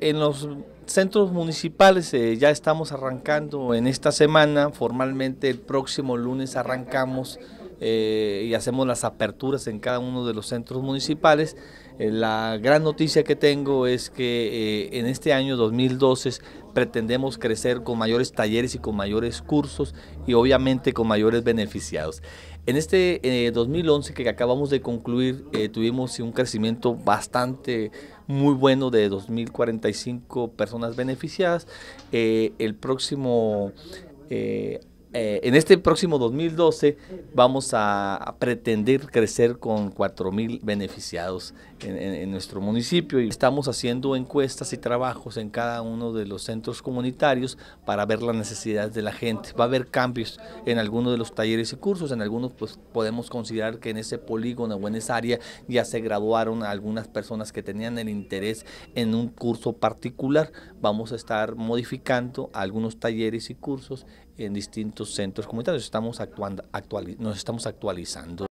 En los centros municipales eh, ya estamos arrancando en esta semana, formalmente el próximo lunes arrancamos eh, y hacemos las aperturas en cada uno de los centros municipales. Eh, la gran noticia que tengo es que eh, en este año 2012 pretendemos crecer con mayores talleres y con mayores cursos y obviamente con mayores beneficiados. En este 2011 que acabamos de concluir tuvimos un crecimiento bastante muy bueno de 2.045 personas beneficiadas. el próximo año eh, en este próximo 2012 vamos a, pretender crecer con 4.000 beneficiados en, nuestro municipio y estamos haciendo encuestas y trabajos en cada uno de los centros comunitarios para ver las necesidades de la gente. Va a haber cambios en algunos de los talleres y cursos, en algunos pues podemos considerar que en ese polígono o en esa área ya se graduaron algunas personas que tenían el interés en un curso particular. Vamos a estar modificando algunos talleres y cursos en distintos centros comunitarios. Estamos actuando, nos estamos actualizando